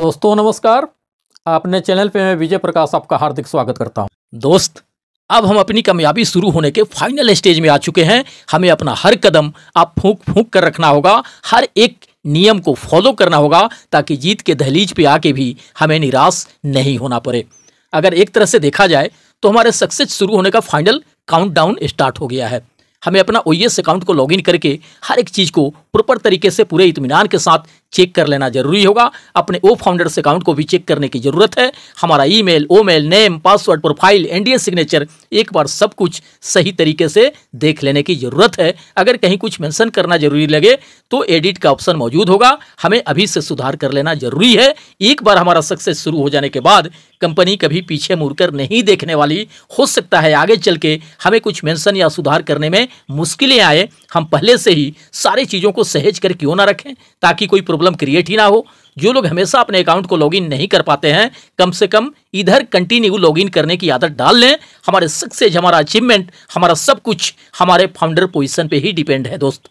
दोस्तों नमस्कार आपने चैनल पे मैं विजय प्रकाश आपका हार्दिक स्वागत करता हूं दोस्त अब हम अपनी कामयाबी शुरू होने के फाइनल स्टेज में आ चुके हैं हमें अपना हर कदम आप फूंक फूंक कर रखना होगा हर एक नियम को फॉलो करना होगा ताकि जीत के दहलीज पे आके भी हमें निराश नहीं होना पड़े अगर एक तरह से देखा जाए तो हमारे सक्सेस शुरू होने का फाइनल काउंट स्टार्ट हो गया है हमें अपना ओ अकाउंट को लॉगिन करके हर एक चीज़ को प्रॉपर तरीके से पूरे इतमान के साथ चेक कर लेना जरूरी होगा अपने ओ फाउंडर्स अकाउंट को भी चेक करने की जरूरत है हमारा ईमेल, ओमेल, name password profile NDA signature एक बार सब कुछ सही तरीके से देख लेने की जरूरत है अगर कहीं कुछ मेंशन करना जरूरी लगे तो एडिट का ऑप्शन मौजूद होगा हमें अभी से सुधार कर लेना जरूरी है एक बार हमारा सक्सेस शुरू हो जाने के बाद कंपनी कभी पीछे मुड़कर नहीं देखने वाली हो सकता है आगे चल के हमें कुछ मेंशन या सुधार करने में मुश्किलें आए हम पहले से ही सारी चीज़ों को को सहेज कर क्यों ना रखें ताकि कोई प्रॉब्लम क्रिएट ही ना हो जो लोग हमेशा अपने अकाउंट को लॉगिन नहीं कर पाते हैं कम से कम इधर कंटिन्यू लॉगिन करने की आदत डाल लें हमारे सक्सेस हमारा अचीवमेंट हमारा सब कुछ हमारे फाउंडर पोजिशन पर ही डिपेंड है दोस्त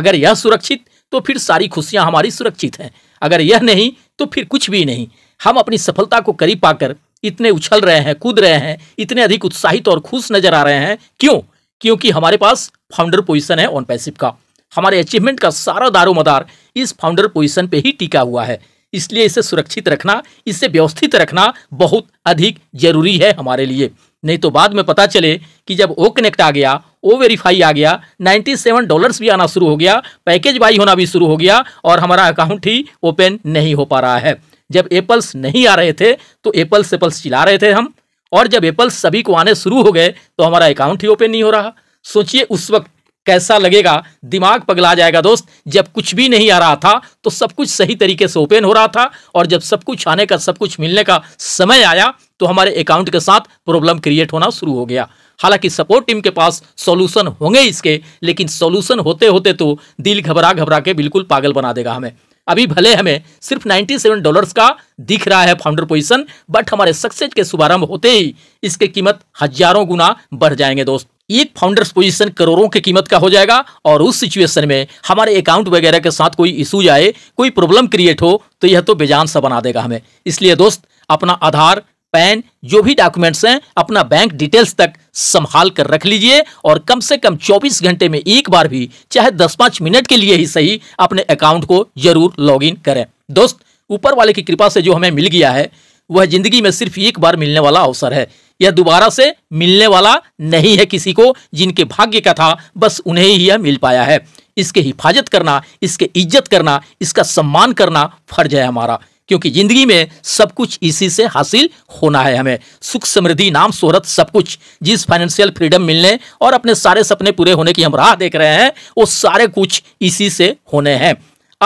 अगर यह सुरक्षित तो फिर सारी खुशियाँ हमारी सुरक्षित हैं अगर यह नहीं तो फिर कुछ भी नहीं हम अपनी सफलता को करीब पाकर इतने उछल रहे हैं कूद रहे हैं इतने अधिक उत्साहित और खुश नजर आ रहे हैं क्यों क्योंकि हमारे पास फाउंडर पोजीशन है ऑन पैसिव का हमारे अचीवमेंट का सारा दारो मदार इस फाउंडर पोजीशन पे ही टिका हुआ है इसलिए इसे सुरक्षित रखना इसे व्यवस्थित रखना बहुत अधिक जरूरी है हमारे लिए नहीं तो बाद में पता चले कि जब ओ कनेक्ट आ गया ओ वेरीफाई आ गया 97 डॉलर्स भी आना शुरू हो गया पैकेज बाई होना भी शुरू हो गया और हमारा अकाउंट ही ओपन नहीं हो पा रहा है जब एप्पल्स नहीं आ रहे थे तो एप्पल्स एप्पल्स चिल्ला रहे थे हम और जब एप्पल्स सभी को आने शुरू हो गए तो हमारा अकाउंट ही ओपन नहीं हो रहा सोचिए उस वक्त कैसा लगेगा दिमाग पगला जाएगा दोस्त जब कुछ भी नहीं आ रहा था तो सब कुछ सही तरीके से ओपन हो रहा था और जब सब कुछ आने का सब कुछ मिलने का समय आया तो हमारे अकाउंट के साथ प्रॉब्लम क्रिएट होना शुरू हो गया हालांकि सपोर्ट टीम के पास सॉल्यूशन होंगे इसके लेकिन सॉल्यूशन होते होते तो दिल घबरा घबरा के बिल्कुल पागल बना देगा हमें अभी भले हमें सिर्फ 97 डॉलर्स का दिख रहा है फाउंडर पोजीशन बट हमारे सक्सेस के शुभारंभ होते ही इसके कीमत हजारों गुना बढ़ जाएंगे दोस्त एक फाउंडर्स पोजीशन करोड़ों की कीमत का हो जाएगा और उस सिचुएशन में हमारे अकाउंट वगैरह के साथ कोई इशू आए कोई प्रॉब्लम क्रिएट हो तो यह तो बेजान सा बना देगा हमें इसलिए दोस्त अपना आधार पैन जो भी डॉक्यूमेंट्स हैं अपना बैंक डिटेल्स तक संभाल कर रख लीजिए और कम से कम 24 घंटे में एक बार भी चाहे 10-5 मिनट के लिए ही सही अपने अकाउंट को जरूर लॉगिन करें दोस्त ऊपर वाले की कृपा से जो हमें मिल गया है वह जिंदगी में सिर्फ एक बार मिलने वाला अवसर है यह दोबारा से मिलने वाला नहीं है किसी को जिनके भाग्य का था बस उन्हें ही यह मिल पाया है इसके हिफाजत करना इसके इज्जत करना इसका सम्मान करना फर्ज है हमारा क्योंकि जिंदगी में सब कुछ इसी से हासिल होना है हमें सुख समृद्धि नाम शोहरत सब कुछ जिस फाइनेंशियल फ्रीडम मिलने और अपने सारे सपने पूरे होने की हम राह देख रहे हैं वो सारे कुछ इसी से होने हैं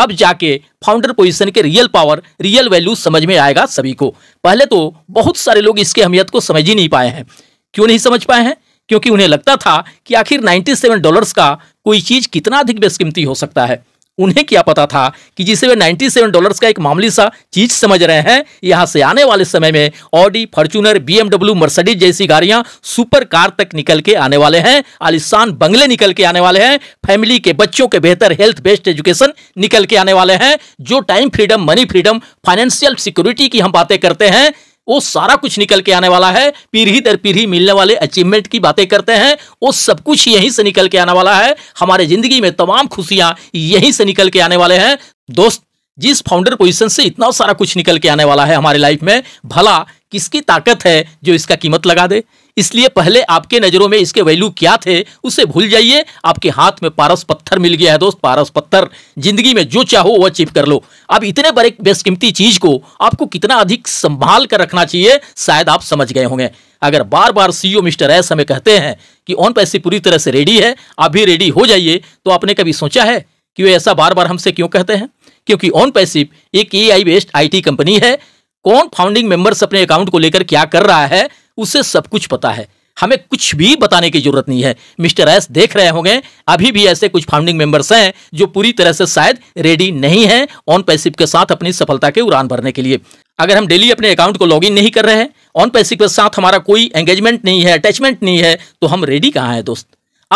अब जाके फाउंडर पोजीशन के रियल पावर रियल वैल्यू समझ में आएगा सभी को पहले तो बहुत सारे लोग इसके अहमियत को समझ ही नहीं पाए हैं क्यों नहीं समझ पाए हैं क्योंकि उन्हें लगता था कि आखिर 97 डॉलर्स का कोई चीज़ कितना अधिक बेसकीमती हो सकता है उन्हें क्या पता था कि जिसे वे 97 डॉलर्स का एक मामूली सा चीज समझ रहे हैं यहां से आने वाले समय में ऑडी फॉर्चूनर बीएमडब्ल्यू मर्सिडीज जैसी गाड़ियां सुपर कार तक निकल के आने वाले हैं आलिशान बंगले निकल के आने वाले हैं फैमिली के बच्चों के बेहतर हेल्थ बेस्ट एजुकेशन निकल के आने वाले हैं जो time freedom money freedom financial security की हम बातें करते हैं वो सारा कुछ निकल के आने वाला है पीढ़ी दर पीढ़ी मिलने वाले अचीवमेंट की बातें करते हैं वो सब कुछ यहीं से निकल के आने वाला है हमारे जिंदगी में तमाम खुशियां यहीं से निकल के आने वाले हैं दोस्त जिस फाउंडर पोजीशन से इतना सारा कुछ निकल के आने वाला है हमारे लाइफ में भला किसकी ताकत है जो इसका कीमत लगा दे इसलिए पहले आपके नज़रों में इसके वैल्यू क्या थे उसे भूल जाइए आपके हाथ में पारस पत्थर मिल गया है दोस्त पारस पत्थर जिंदगी में जो चाहो वो अचीव कर लो अब इतने बड़े बेशकीमती चीज़ को आपको कितना अधिक संभाल कर रखना चाहिए शायद आप समझ गए होंगे अगर बार बार सीईओ मिस्टर एस हमें कहते हैं कि ऑन पैसे पूरी तरह से रेडी है आप भी रेडी हो जाइए तो आपने कभी सोचा है कि वे ऐसा बार बार हमसे क्यों कहते हैं क्योंकि ऑन पैसिव एक ए आई बेस्ड आई कंपनी है कौन फाउंडिंग मेंबर्स अपने अकाउंट को लेकर क्या कर रहा है उसे सब कुछ पता है हमें कुछ भी बताने की जरूरत नहीं है मिस्टर एस देख रहे होंगे अभी भी ऐसे कुछ फाउंडिंग मेंबर्स हैं जो पूरी तरह से शायद रेडी नहीं हैं ऑन पैसिव के साथ अपनी सफलता के उड़ान भरने के लिए अगर हम डेली अपने अकाउंट को लॉगिन नहीं कर रहे हैं ऑन पैसिव के साथ हमारा कोई एंगेजमेंट नहीं है अटैचमेंट नहीं है तो हम रेडी कहाँ हैं दोस्त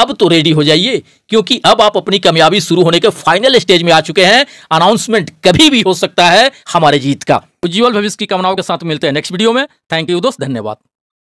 अब तो रेडी हो जाइए क्योंकि अब आप अपनी कामयाबी शुरू होने के फाइनल स्टेज में आ चुके हैं अनाउंसमेंट कभी भी हो सकता है हमारे जीत का उज्ज्वल भविष्य की कामनाओं के साथ मिलते हैं नेक्स्ट वीडियो में थैंक यू दोस्त धन्यवाद